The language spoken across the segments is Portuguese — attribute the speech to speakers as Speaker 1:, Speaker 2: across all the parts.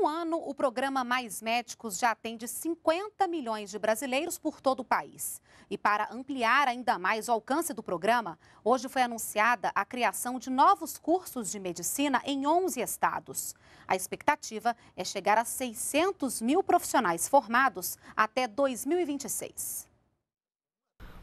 Speaker 1: um ano, o programa Mais Médicos já atende 50 milhões de brasileiros por todo o país. E para ampliar ainda mais o alcance do programa, hoje foi anunciada a criação de novos cursos de medicina em 11 estados. A expectativa é chegar a 600 mil profissionais formados até
Speaker 2: 2026.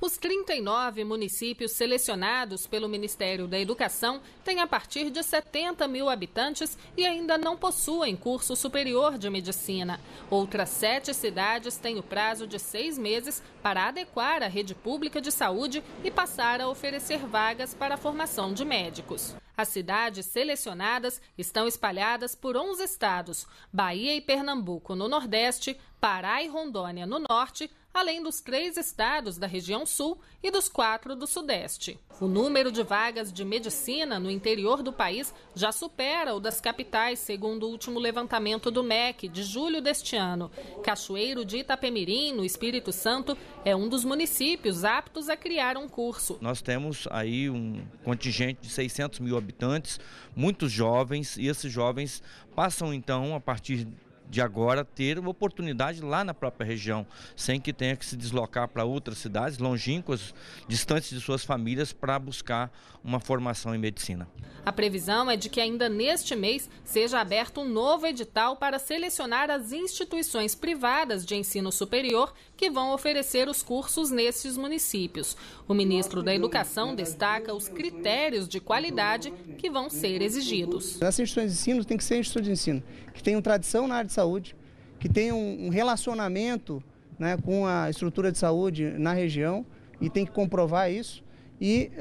Speaker 2: Os 39 municípios selecionados pelo Ministério da Educação têm a partir de 70 mil habitantes e ainda não possuem curso superior de medicina. Outras sete cidades têm o prazo de seis meses para adequar a rede pública de saúde e passar a oferecer vagas para a formação de médicos. As cidades selecionadas estão espalhadas por 11 estados: Bahia e Pernambuco no Nordeste, Pará e Rondônia no Norte além dos três estados da região sul e dos quatro do sudeste. O número de vagas de medicina no interior do país já supera o das capitais, segundo o último levantamento do MEC de julho deste ano. Cachoeiro de Itapemirim, no Espírito Santo, é um dos municípios aptos a criar um curso.
Speaker 3: Nós temos aí um contingente de 600 mil habitantes, muitos jovens, e esses jovens passam então, a partir de agora ter uma oportunidade lá na própria região, sem que tenha que se deslocar para outras cidades longínquas, distantes de suas famílias, para buscar uma formação em medicina.
Speaker 2: A previsão é de que ainda neste mês seja aberto um novo edital para selecionar as instituições privadas de ensino superior que vão oferecer os cursos nesses municípios. O ministro da Educação destaca os critérios de qualidade que vão ser exigidos.
Speaker 4: As instituições de ensino têm que ser instituições de ensino que tenham tradição na área de de saúde, que tenham um relacionamento né, com a estrutura de saúde na região e tem que comprovar isso e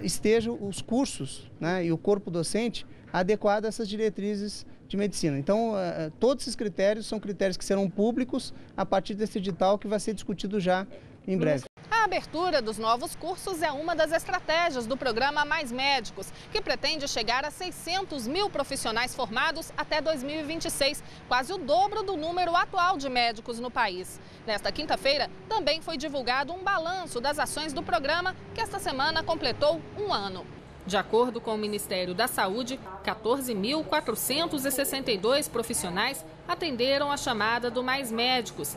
Speaker 4: uh, estejam os cursos né, e o corpo docente adequado a essas diretrizes de medicina. Então, uh, todos esses critérios são critérios que serão públicos a partir desse edital que vai ser discutido já em breve
Speaker 2: abertura dos novos cursos é uma das estratégias do programa Mais Médicos, que pretende chegar a 600 mil profissionais formados até 2026, quase o dobro do número atual de médicos no país. Nesta quinta-feira, também foi divulgado um balanço das ações do programa, que esta semana completou um ano. De acordo com o Ministério da Saúde, 14.462 profissionais atenderam a chamada do Mais Médicos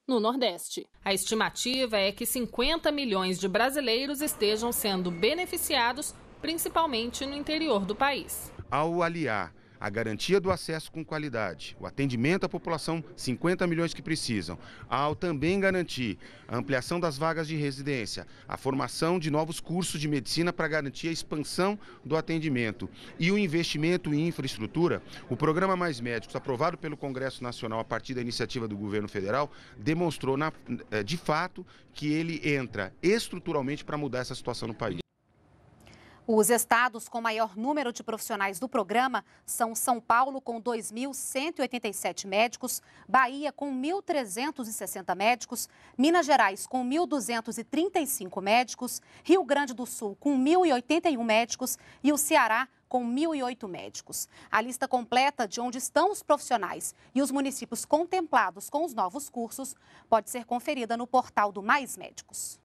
Speaker 2: no Nordeste. A estimativa é que 50 milhões de brasileiros estejam sendo beneficiados, principalmente no interior do país.
Speaker 5: Ao aliar a garantia do acesso com qualidade, o atendimento à população, 50 milhões que precisam, ao também garantir a ampliação das vagas de residência, a formação de novos cursos de medicina para garantir a expansão do atendimento e o investimento em infraestrutura, o programa Mais Médicos, aprovado pelo Congresso Nacional a partir da iniciativa do governo federal, demonstrou na, eh, de fato que ele entra estruturalmente para mudar essa situação no país. Os
Speaker 1: estados com maior número de profissionais do programa são São Paulo, com 2.187 médicos, Bahia, com 1.360 médicos, Minas Gerais, com 1.235 médicos, Rio Grande do Sul, com 1.081 médicos e o Ceará, com 1.008 médicos. A lista completa de onde estão os profissionais e os municípios contemplados com os novos cursos pode ser conferida no portal do Mais Médicos.